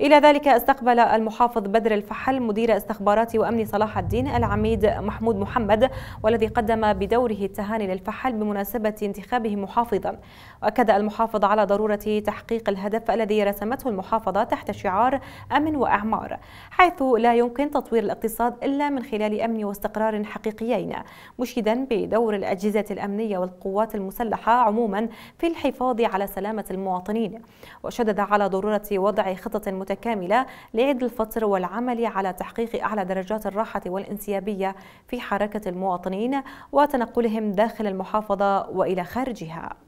إلى ذلك استقبل المحافظ بدر الفحل مدير استخبارات وأمن صلاح الدين العميد محمود محمد والذي قدم بدوره التهاني للفحل بمناسبة انتخابه محافظا وأكد المحافظ على ضرورة تحقيق الهدف الذي رسمته المحافظة تحت شعار أمن وأعمار حيث لا يمكن تطوير الاقتصاد إلا من خلال أمن واستقرار حقيقيين مشيدا بدور الأجهزة الأمنية والقوات المسلحة عموما في الحفاظ على سلامة المواطنين وشدد على ضرورة وضع خطة متكاملة لعيد الفطر والعمل على تحقيق أعلى درجات الراحة والانسيابية في حركة المواطنين وتنقلهم داخل المحافظة وإلى خارجها